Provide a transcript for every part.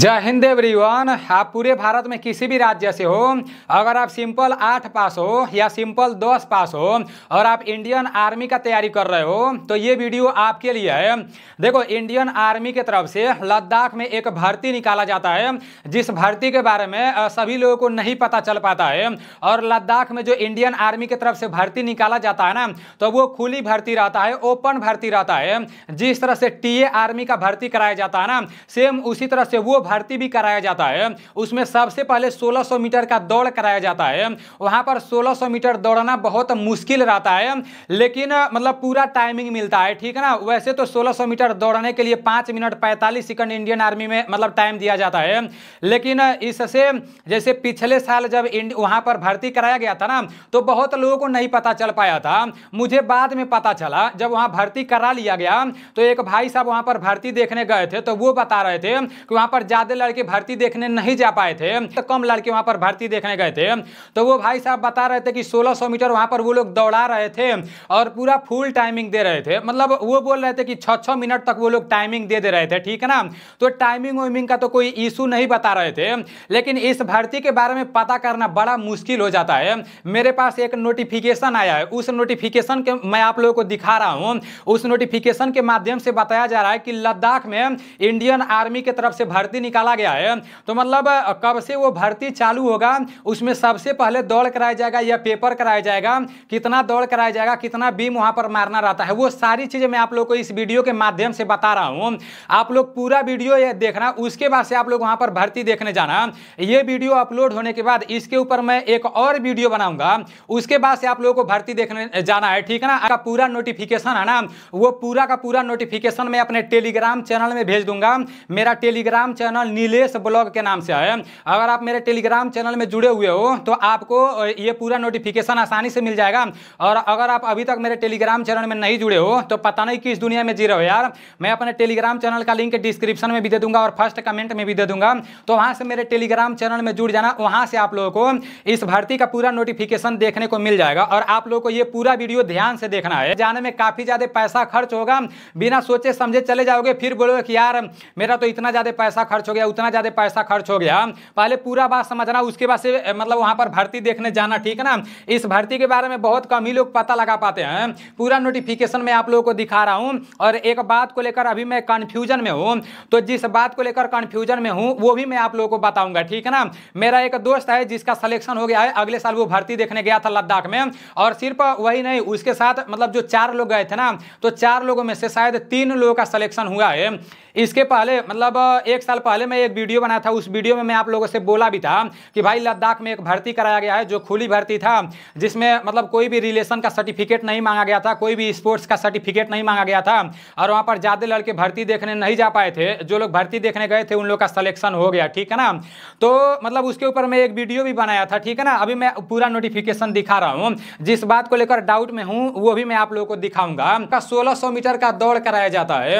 जय हिंद एवरीवन आप पूरे भारत में किसी भी राज्य से हो अगर आप सिंपल आठ पास हो या सिंपल दस पास हो और आप इंडियन आर्मी का तैयारी कर रहे हो तो ये वीडियो आपके लिए है देखो इंडियन आर्मी के तरफ से लद्दाख में एक भर्ती निकाला जाता है जिस भर्ती के बारे में सभी लोगों को नहीं पता चल पाता है और लद्दाख में जो इंडियन आर्मी की तरफ से भर्ती निकाला जाता है ना तो वो खुली भर्ती रहता है ओपन भर्ती रहता है जिस तरह से टी आर्मी का भर्ती कराया जाता है ना सेम उसी तरह से वो भर्ती भी कराया जाता है उसमें सबसे पहले 1600 मीटर का दौड़ कराया जाता है वहाँ पर 1600 मीटर दौड़ना बहुत मुश्किल रहता है लेकिन मतलब पूरा टाइमिंग मिलता है ठीक है ना वैसे तो 1600 मीटर दौड़ने के लिए पाँच मिनट पैंतालीस सेकंड इंडियन आर्मी में मतलब टाइम दिया जाता है लेकिन इससे जैसे पिछले साल जब वहाँ पर भर्ती कराया गया था ना तो बहुत लोगों को नहीं पता चल पाया था मुझे बाद में पता चला जब वहाँ भर्ती करा लिया गया तो एक भाई साहब वहाँ पर भर्ती देखने गए थे तो वो बता रहे थे कि वहाँ पर ज़्यादा लड़के भर्ती देखने नहीं जा पाए थे तो कम लड़के वहाँ पर भर्ती देखने गए थे तो वो भाई साहब बता रहे थे कि 1600 मीटर वहां पर वो लोग दौड़ा रहे थे और पूरा फुल टाइमिंग दे रहे थे मतलब वो बोल रहे थे कि छः छः मिनट तक वो लोग टाइमिंग दे दे रहे थे ठीक है ना तो टाइमिंग वाइमिंग का तो कोई इशू नहीं बता रहे थे लेकिन इस भर्ती के बारे में पता करना बड़ा मुश्किल हो जाता है मेरे पास एक नोटिफिकेशन आया है उस नोटिफिकेशन के मैं आप लोगों को दिखा रहा हूँ उस नोटिफिकेशन के माध्यम से बताया जा रहा है कि लद्दाख में इंडियन आर्मी की तरफ से भर्ती भर्ती निकाला गया है तो मतलब कब से वो भर्ती चालू होगा उसमें सबसे पहले दौड़ कराया जाएगा या पेपर कराया जाएगा कितना दौड़ कराया जाएगा कितना बीम वहां पर मारना रहता है वो सारी चीज़ें मैं आप लोग को इस वीडियो के माध्यम से बता रहा हूँ आप लोग पूरा वीडियो देखना उसके बाद से आप लोग वहां पर भर्ती देखने जाना ये वीडियो अपलोड होने के बाद इसके ऊपर मैं एक और वीडियो बनाऊंगा उसके बाद से आप लोगों को भर्ती देखने जाना है ठीक है ना आपका पूरा नोटिफिकेशन है ना वो पूरा का पूरा नोटिफिकेशन मैं अपने टेलीग्राम चैनल में भेज दूंगा मेरा टेलीग्राम चैनल नीलेश ब्लॉग के नाम से है अगर आप मेरे टेलीग्राम चैनल में जुड़े हुए हो तो आपको ये पूरा नोटिफिकेशन आसानी से मिल जाएगा और अगर आप अभी तक मेरे टेलीग्राम चैनल में नहीं जुड़े हो तो पता नहीं किस दुनिया में जी रहे हो यार मैं अपने टेलीग्राम चैनल का लिंक डिस्क्रिप्शन में भी दे दूंगा और फर्स्ट कमेंट में भी दे दूंगा तो वहाँ से मेरे टेलीग्राम चैनल में जुड़ जाना वहाँ से आप लोगों को इस भर्ती का पूरा नोटिफिकेशन देखने को मिल जाएगा और आप लोगों को ये पूरा वीडियो ध्यान से देखना है जाने में काफ़ी ज़्यादा पैसा खर्च होगा बिना सोचे समझे चले जाओगे फिर बोलोगे कि यार मेरा तो इतना ज़्यादा पैसा खर्च हो गया उतना ज़्यादा पैसा खर्च हो गया पहले पूरा बात समझना उसके बाद से मतलब वहां पर भर्ती देखने जाना ठीक है ना इस भर्ती के बारे में बहुत कम ही लोग पता लगा पाते हैं पूरा नोटिफिकेशन में आप लोगों को दिखा रहा हूं और एक बात को लेकर अभी मैं कन्फ्यूजन में हूं तो जिस बात को लेकर कन्फ्यूजन में हूं वो भी मैं आप लोगों को बताऊंगा ठीक है ना मेरा एक दोस्त है जिसका सलेक्शन हो गया है अगले साल वो भर्ती देखने गया था लद्दाख में और सिर्फ वही नहीं उसके साथ मतलब जो चार लोग गए थे ना तो चार लोगों में से शायद तीन लोगों का सलेक्शन हुआ है इसके पहले मतलब एक साल पहले मैं एक वीडियो बनाया था उस वीडियो में मैं आप लोगों से बोला भी था कि भाई लद्दाख में एक भर्ती कराया गया है जो खुली भर्ती था जिसमें मतलब कोई भी रिलेशन का सर्टिफिकेट नहीं मांगा गया था कोई भी स्पोर्ट्स का सर्टिफिकेट नहीं मांगा गया था और वहाँ पर ज़्यादा लड़के भर्ती देखने नहीं जा पाए थे जो लोग भर्ती देखने गए थे उन लोग का सलेक्शन हो गया ठीक है ना तो मतलब उसके ऊपर मैं एक वीडियो भी बनाया था ठीक है ना अभी मैं पूरा नोटिफिकेशन दिखा रहा हूँ जिस बात को लेकर डाउट में हूँ वो भी मैं आप लोगों को दिखाऊंगा सोलह सौ मीटर का दौड़ कराया जाता है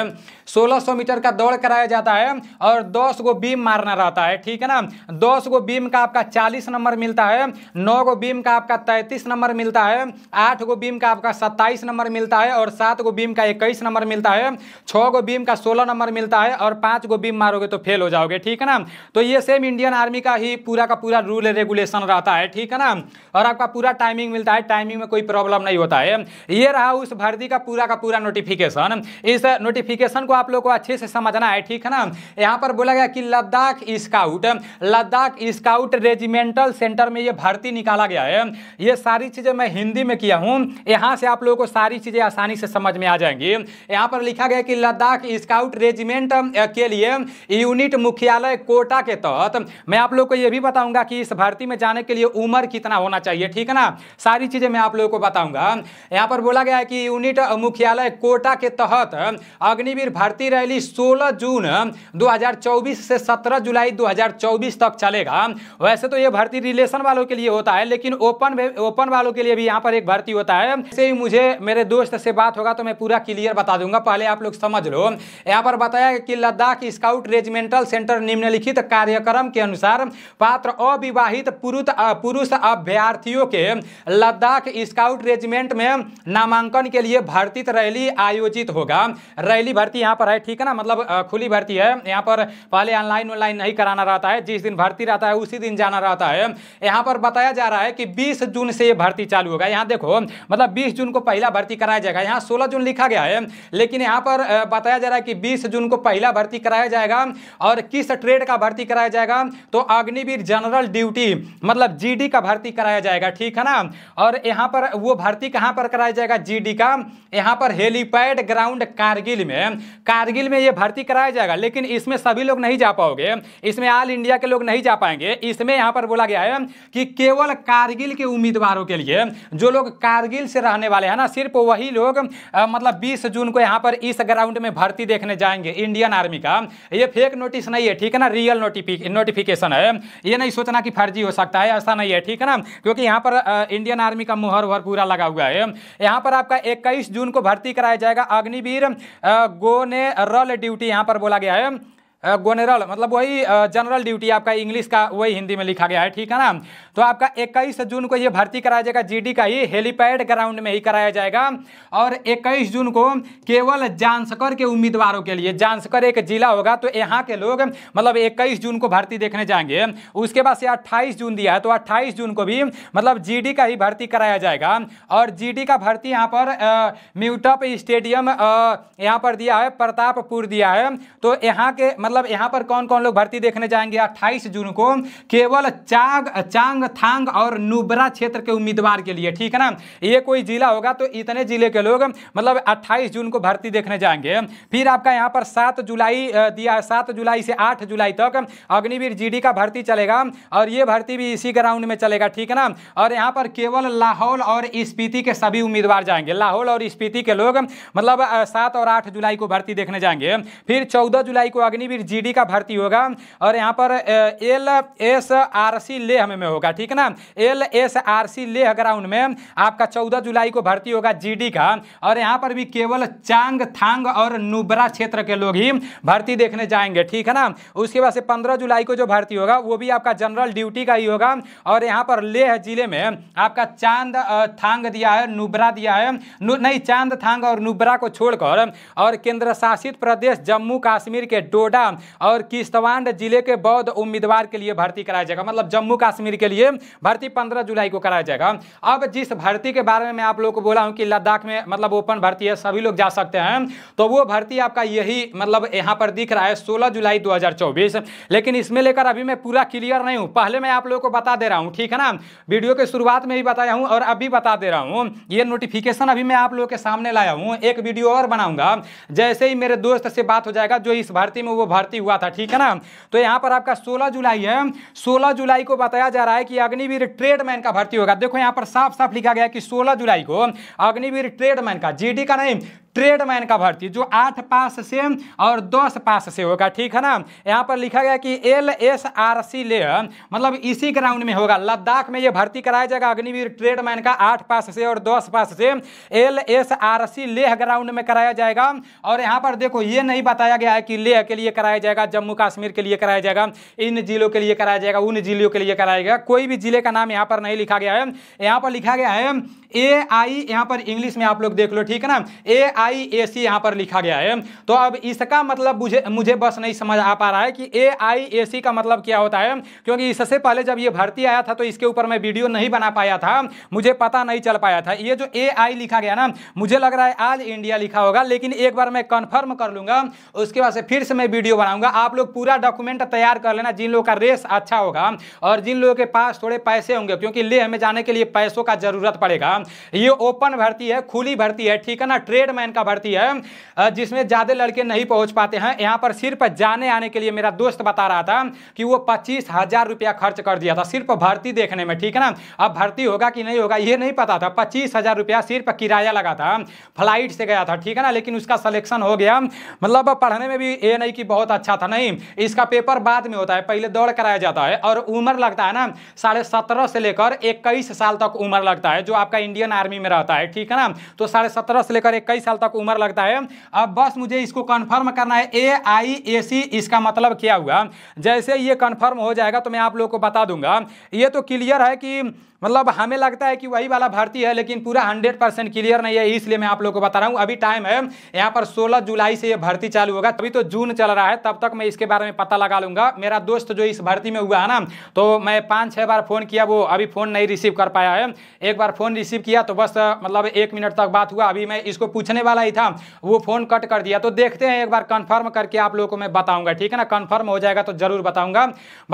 सोलह सौ मीटर का दौड़ कराया जाता है और दस गो बीम मारना रहता है ठीक है ना दस गो बीम का आपका चालीस नंबर मिलता है नौ गो बीम का आपका तैतीस नंबर मिलता है आठ गो बीम का आपका सत्ताईस नंबर मिलता है और सात गो बीम का इक्कीस नंबर मिलता है छः गो बीम का सोलह नंबर मिलता है और पाँच गो बीम मारोगे तो फेल हो जाओगे ठीक है ना तो ये सेम इंडियन आर्मी का ही पूरा का पूरा रूल रेगुलेशन रहता है ठीक है ना और आपका पूरा टाइमिंग मिलता है टाइमिंग में कोई प्रॉब्लम नहीं होता है ये रहा उस भर्ती का पूरा का पूरा नोटिफिकेशन इस नोटिफिकेशन को आप लोग को अच्छे से समझना है ठीक है ना यहाँ पर बोला गया कि Ladakh scout Ladakh scout regimental center में ये भर्ती निकाला गया है ये सारी चीज़ें मैं हिंदी में किया हूँ यहाँ से आप लोगों को सारी चीज़ें आसानी से समझ में आ जाएंगी यहाँ पर लिखा गया कि लद्दाख स्काउट रेजिमेंट के लिए यूनिट मुख्यालय कोटा के तहत मैं आप लोग को ये भी बताऊंगा कि इस भर्ती में जाने के लिए उम्र कितना होना चाहिए ठीक है ना सारी चीज़ें मैं आप लोगों को बताऊंगा यहाँ पर बोला गया है कि यूनिट मुख्यालय कोटा के तहत अग्निवीर भर्ती रैली सोलह जून दो 2024 से 17 जुलाई 2024 तक चलेगा वैसे तो ये भर्ती रिलेशन वालों के लिए होता है लेकिन ओपन ओपन वालों के लिए भी यहाँ पर एक भर्ती होता है ऐसे ही मुझे मेरे दोस्त से बात होगा तो मैं पूरा क्लियर बता दूंगा पहले आप लोग समझ लो यहाँ पर बताया कि लद्दाख स्काउट रेजिमेंटल सेंटर निम्नलिखित कार्यक्रम के अनुसार पात्र अविवाहित पुरुष अभ्यार्थियों के लद्दाख स्काउट रेजिमेंट में नामांकन के लिए भर्ती रैली आयोजित होगा रैली भर्ती यहाँ पर है ठीक है ना मतलब खुली भर्ती है यहाँ पर पहले ऑनलाइन ऑनलाइन नहीं कराना रहता है जिस दिन भर्ती रहता है उसी दिन जाना रहता है यहाँ पर बताया जा रहा है कि बीस जून से ये भर्ती चालू होगा यहाँ देखो मतलब बीस जून को पहला भर्ती कराया जाएगा यहाँ सोलह जून लिखा गया है लेकिन यहाँ पर बताया जा रहा है कि बीस जून को पहला भर्ती कराया जाएगा और किस ट्रेड का भर्ती कराया जाएगा तो अग्निवीर जनरल ड्यूटी मतलब जीडी का भर्ती कराया जाएगा ठीक है ना और यहाँ पर वो भर्ती कहाँ पर कराया जाएगा जीडी का यहाँ पर हेलीपैड ग्राउंड कारगिल में कारगिल में ये भर्ती कराया जाएगा लेकिन इसमें सभी सभी लोग नहीं जा पाओगे इसमें ऑल इंडिया के लोग नहीं जा पाएंगे इसमें यहां पर बोला गया है कि केवल कारगिल के उम्मीदवारों के लिए जो लोग कारगिल से रहने वाले हैं ना सिर्फ वही लोग आ, मतलब 20 जून को यहां पर इस ग्राउंड में भर्ती देखने जाएंगे इंडियन आर्मी का यह फेक नोटिस नहीं है ठीक है ना रियल नोटिफिकेशन है यह नहीं सोचना कि फर्जी हो सकता है ऐसा नहीं है ठीक है ना क्योंकि यहां पर आ, इंडियन आर्मी का मुहर वहर पूरा लगा हुआ है यहां पर आपका इक्कीस जून को भर्ती कराया जाएगा अग्निवीर गो ने रल ड्यूटी यहां पर बोला गया है गोनेरल मतलब वही जनरल ड्यूटी आपका इंग्लिश का वही हिंदी में लिखा गया है ठीक है ना तो आपका इक्कीस जून को ये भर्ती कराया जाएगा जीडी का ही हेलीपैड ग्राउंड में ही कराया जाएगा और इक्कीस जून को केवल जानसकर के उम्मीदवारों के लिए जानसकर एक जिला होगा तो यहाँ के लोग मतलब इक्कीस जून को भर्ती देखने जाएंगे उसके बाद से अट्ठाईस जून दिया है तो अट्ठाईस जून को भी मतलब जी का ही भर्ती कराया जाएगा और जी का भर्ती यहाँ पर म्यूटअप स्टेडियम यहाँ पर दिया है प्रतापपुर दिया है तो यहाँ के मतलब मतलब यहाँ पर कौन कौन लोग भर्ती देखने जाएंगे अट्ठाईस जून को केवल चाग चांग थांग और नुबरा क्षेत्र के उम्मीदवार के लिए ठीक है ना ये कोई जिला होगा तो इतने जिले के लोग मतलब अट्ठाईस जून को भर्ती देखने जाएंगे फिर आपका यहाँ पर सात जुलाई दिया सात जुलाई से आठ जुलाई तक अग्निवीर जी का भर्ती चलेगा और ये भर्ती भी इसी ग्राउंड में चलेगा ठीक है ना और यहाँ पर केवल लाहौल और स्पीति के सभी उम्मीदवार जाएंगे लाहौल और स्पीति के लोग मतलब सात और आठ जुलाई को भर्ती देखने जाएंगे फिर चौदह जुलाई को अग्निवीर जीडी का भर्ती होगा और यहाँ पर L S R C Leh में होगा ठीक है ना L S R C Leh ground में आपका चौदह जुलाई को भर्ती होगा जीडी का और यहाँ पर भी केवल चांग थांग और नुबरा क्षेत्र के लोग ही भर्ती देखने जाएंगे ठीक है ना उसके बाद से पंद्रह जुलाई को जो भर्ती होगा वो भी आपका जनरल ड्यूटी का ही होगा और यहाँ पर लेह जिले में आपका चांद थांग दिया है नुबरा दिया है नहीं चांद थांग और नुबरा को छोड़कर और केंद्र शासित प्रदेश जम्मू काश्मीर के डोडा और किश्तवाड़ जिले के बौद्ध उम्मीदवार के लिए भर्ती कराया जाएगा मतलब जम्मू कश्मीर के लिए भर्ती पंद्रह जुलाई को कराया जाएगा अब जिस भर्ती के बारे में मैं आप लोग को बोला हूँ कि लद्दाख में मतलब ओपन भर्ती है सभी लोग जा सकते हैं तो वो भर्ती आपका यही मतलब यहाँ पर दिख रहा है सोलह जुलाई दो लेकिन इसमें लेकर अभी मैं पूरा क्लियर नहीं हूँ पहले मैं आप लोगों को बता दे रहा हूँ ठीक है ना वीडियो के शुरुआत में भी बताया हूँ और अभी बता दे रहा हूँ ये नोटिफिकेशन अभी मैं आप लोगों के सामने लाया हूँ एक वीडियो और बनाऊंगा जैसे ही मेरे दोस्त से बात हो जाएगा जो इस भर्ती में वो भर्ती भर्ती हुआ था ठीक है ना तो यहाँ पर आपका सोलह जुलाई है सोलह जुलाई को बताया जा रहा है कि अग्निवीर ट्रेडमैन का भर्ती होगा देखो यहाँ पर साफ साफ लिखा गया कि सोलह जुलाई को अग्निवीर ट्रेडमैन का जीडी का नहीं ट्रेडमैन का भर्ती जो आठ पास से और दस पास से होगा ठीक है ना यहाँ पर लिखा गया कि एल एस आर सी ले मतलब इसी ग्राउंड में होगा लद्दाख में ये भर्ती कराया जाएगा अग्निवीर ट्रेडमैन का आठ पास से और दस पास से L S R C Leh ground में कराया जाएगा और यहाँ पर देखो ये नहीं बताया गया है कि लेह के लिए कराया जाएगा जम्मू कश्मीर के लिए कराया जाएगा इन जिलों के लिए कराया जाएगा उन जिलों के लिए कराया जाएगा कोई भी जिले का नाम यहाँ पर नहीं लिखा गया है यहाँ पर लिखा गया है ए आई यहाँ पर इंग्लिश में आप लोग देख लो ठीक है ना ए आई ए सी यहाँ पर लिखा गया है तो अब इसका मतलब मुझे मुझे बस नहीं समझ आ पा रहा है कि ए आई ए सी का मतलब क्या होता है क्योंकि इससे पहले जब ये भर्ती आया था तो इसके ऊपर मैं वीडियो नहीं बना पाया था मुझे पता नहीं चल पाया था ये जो ए आई लिखा गया ना मुझे लग रहा है आज इंडिया लिखा होगा लेकिन एक बार मैं कन्फर्म कर लूँगा उसके बाद से फिर से मैं वीडियो बनाऊँगा आप लोग पूरा डॉक्यूमेंट तैयार कर लेना जिन लोगों का रेस अच्छा होगा और जिन लोगों के पास थोड़े पैसे होंगे क्योंकि ले हमें जाने के लिए पैसों का जरूरत पड़ेगा ये ओपन भर्ती है खुली भर्ती है ठीक है ना ट्रेडमैन का भर्ती है जिसमें ज़्यादा लड़के नहीं पहुंच पाते हैं यहाँ पर सिर्फ जाने आने के लिए मेरा दोस्त बता रहा था कि वो पच्चीस हज़ार रुपया खर्च कर दिया था सिर्फ भर्ती देखने में ठीक है ना अब भर्ती होगा कि नहीं होगा ये नहीं पता था पच्चीस हज़ार रुपया सिर्फ किराया लगा था फ्लाइट से गया था ठीक है ना लेकिन उसका सलेक्शन हो गया मतलब पढ़ने में भी ये नहीं कि बहुत अच्छा था नहीं इसका पेपर बाद में होता है पहले दौड़ कराया जाता है और उम्र लगता है ना साढ़े सत्रह से लेकर इक्कीस साल तक उम्र लगता है जो आपका इंडियन आर्मी में रहता है ठीक है ना तो साढ़े सत्रह से लेकर इक्कीस साल तक उम्र लगता है अब बस मुझे इसको कन्फर्म करना है ए आई ए सी इसका मतलब क्या हुआ जैसे ये कन्फर्म हो जाएगा तो मैं आप लोगों को बता दूंगा ये तो क्लियर है कि मतलब हमें लगता है कि वही वाला भर्ती है लेकिन पूरा हंड्रेड परसेंट क्लियर नहीं है इसलिए मैं आप लोग को बता रहा हूँ अभी टाइम है यहाँ पर सोलह जुलाई से ये भर्ती चालू होगा तभी तो जून चल रहा है तब तक मैं इसके बारे में पता लगा लूंगा मेरा दोस्त जो इस भर्ती में हुआ है ना तो मैं पाँच छः बार फ़ोन किया वो अभी फ़ोन नहीं रिसीव कर पाया है एक बार फ़ोन रिसीव किया तो बस मतलब एक मिनट तक बात हुआ अभी मैं इसको पूछने वाला ही था वो फ़ोन कट कर दिया तो देखते हैं एक बार कन्फर्म करके आप लोगों को मैं बताऊँगा ठीक है ना कन्फर्म हो जाएगा तो ज़रूर बताऊँगा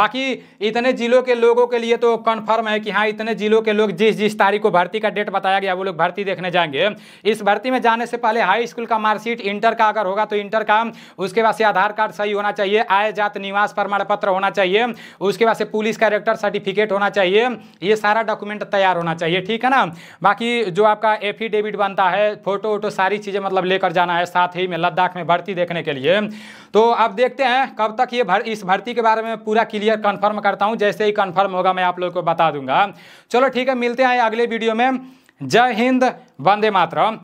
बाकी इतने ज़िलों के लोगों के लिए तो कन्फर्म है कि हाँ इतने जिलों के लोग जिस जिस तारीख को भर्ती का डेट बताया गया वो लोग भर्ती देखने जाएंगे इस भर्ती में जाने से पहले हाई स्कूल का मार्कशीट इंटर का अगर होगा तो इंटर का उसके बाद से आधार कार्ड सही होना चाहिए आय जात निवास प्रमाण पत्र होना चाहिए उसके बाद से पुलिस कैरेक्टर सर्टिफिकेट होना चाहिए ये सारा डॉक्यूमेंट तैयार होना चाहिए ठीक है ना बाकी जो आपका एफिडेविट बनता है फोटो वोटो सारी चीज़ें मतलब लेकर जाना है साथ ही में लद्दाख में भर्ती देखने के लिए तो अब देखते हैं कब तक ये भर, इस भर्ती के बारे में पूरा क्लियर कन्फर्म करता हूँ जैसे ही कन्फर्म होगा मैं आप लोगों को बता दूंगा चलो ठीक है मिलते हैं अगले वीडियो में जय हिंद वंदे मातरम